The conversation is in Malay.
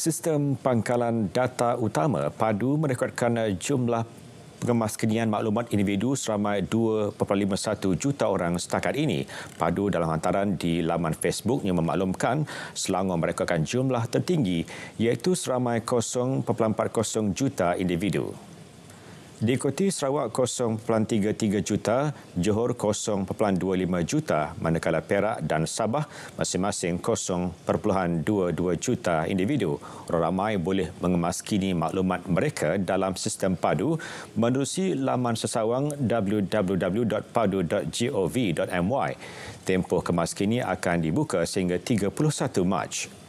Sistem pangkalan data utama padu merekodkan jumlah pengemaskinian maklumat individu seramai 2.51 juta orang setakat ini. Padu dalam hantaran di laman Facebook yang memaklumkan Selangor merekodkan jumlah tertinggi iaitu seramai 0.40 juta individu. Diikuti Sarawak 0.33 juta, Johor 0.25 juta, manakala Perak dan Sabah masing-masing 0.22 juta individu. Orang ramai boleh mengemaskini maklumat mereka dalam sistem padu menerusi laman sesawang www.padu.gov.my. Tempoh kemaskini akan dibuka sehingga 31 Mac.